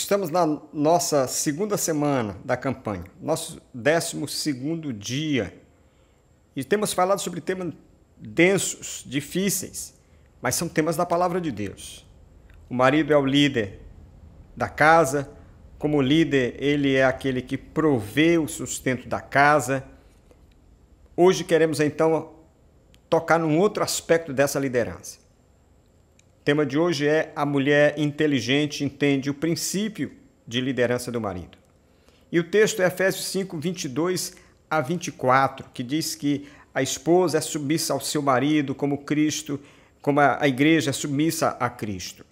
Estamos na nossa segunda semana da campanha, nosso 12 dia. E temos falado sobre temas densos, difíceis, mas são temas da palavra de Deus. O marido é o líder da casa, como líder, ele é aquele que provê o sustento da casa. Hoje queremos então tocar num outro aspecto dessa liderança tema de hoje é A Mulher Inteligente Entende o Princípio de Liderança do Marido. E o texto é Efésios 5, 22 a 24, que diz que a esposa é submissa ao seu marido como Cristo, como a igreja é submissa a Cristo.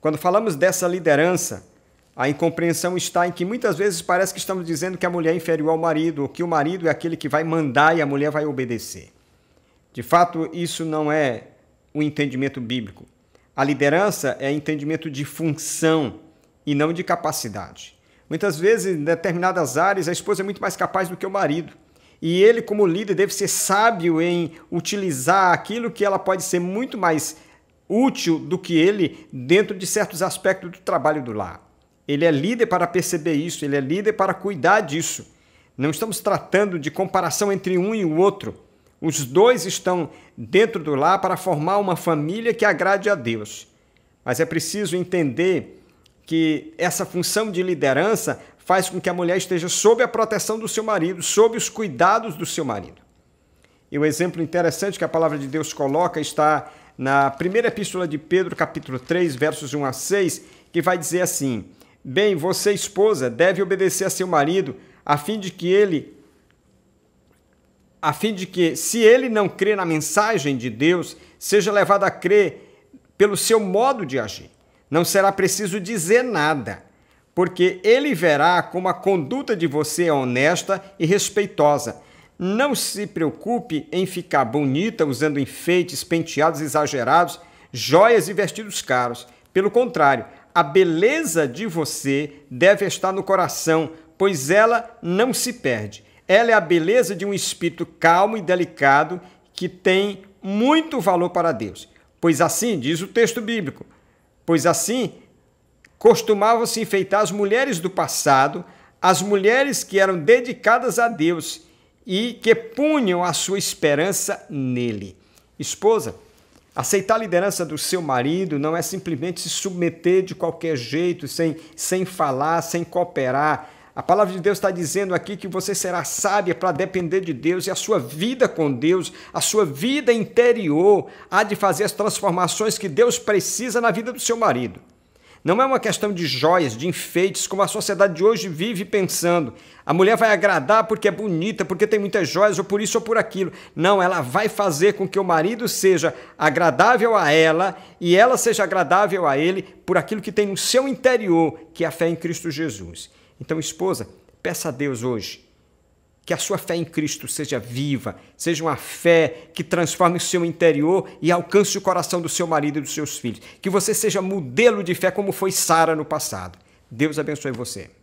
Quando falamos dessa liderança, a incompreensão está em que muitas vezes parece que estamos dizendo que a mulher é inferior ao marido, ou que o marido é aquele que vai mandar e a mulher vai obedecer. De fato, isso não é o entendimento bíblico. A liderança é entendimento de função e não de capacidade. Muitas vezes, em determinadas áreas, a esposa é muito mais capaz do que o marido. E ele, como líder, deve ser sábio em utilizar aquilo que ela pode ser muito mais útil do que ele dentro de certos aspectos do trabalho do lar. Ele é líder para perceber isso, ele é líder para cuidar disso. Não estamos tratando de comparação entre um e o outro, os dois estão dentro do lar para formar uma família que agrade a Deus. Mas é preciso entender que essa função de liderança faz com que a mulher esteja sob a proteção do seu marido, sob os cuidados do seu marido. E o um exemplo interessante que a palavra de Deus coloca está na primeira epístola de Pedro, capítulo 3, versos 1 a 6, que vai dizer assim: Bem, você, esposa, deve obedecer a seu marido, a fim de que ele a fim de que, se ele não crê na mensagem de Deus, seja levado a crer pelo seu modo de agir. Não será preciso dizer nada, porque ele verá como a conduta de você é honesta e respeitosa. Não se preocupe em ficar bonita usando enfeites, penteados exagerados, joias e vestidos caros. Pelo contrário, a beleza de você deve estar no coração, pois ela não se perde ela é a beleza de um espírito calmo e delicado que tem muito valor para Deus. Pois assim, diz o texto bíblico, pois assim costumavam-se enfeitar as mulheres do passado, as mulheres que eram dedicadas a Deus e que punham a sua esperança nele. Esposa, aceitar a liderança do seu marido não é simplesmente se submeter de qualquer jeito, sem, sem falar, sem cooperar a palavra de Deus está dizendo aqui que você será sábia para depender de Deus e a sua vida com Deus, a sua vida interior, há de fazer as transformações que Deus precisa na vida do seu marido. Não é uma questão de joias, de enfeites, como a sociedade de hoje vive pensando. A mulher vai agradar porque é bonita, porque tem muitas joias, ou por isso ou por aquilo. Não, ela vai fazer com que o marido seja agradável a ela e ela seja agradável a ele por aquilo que tem no seu interior, que é a fé em Cristo Jesus. Então, esposa, peça a Deus hoje que a sua fé em Cristo seja viva, seja uma fé que transforme o seu interior e alcance o coração do seu marido e dos seus filhos. Que você seja modelo de fé como foi Sara no passado. Deus abençoe você.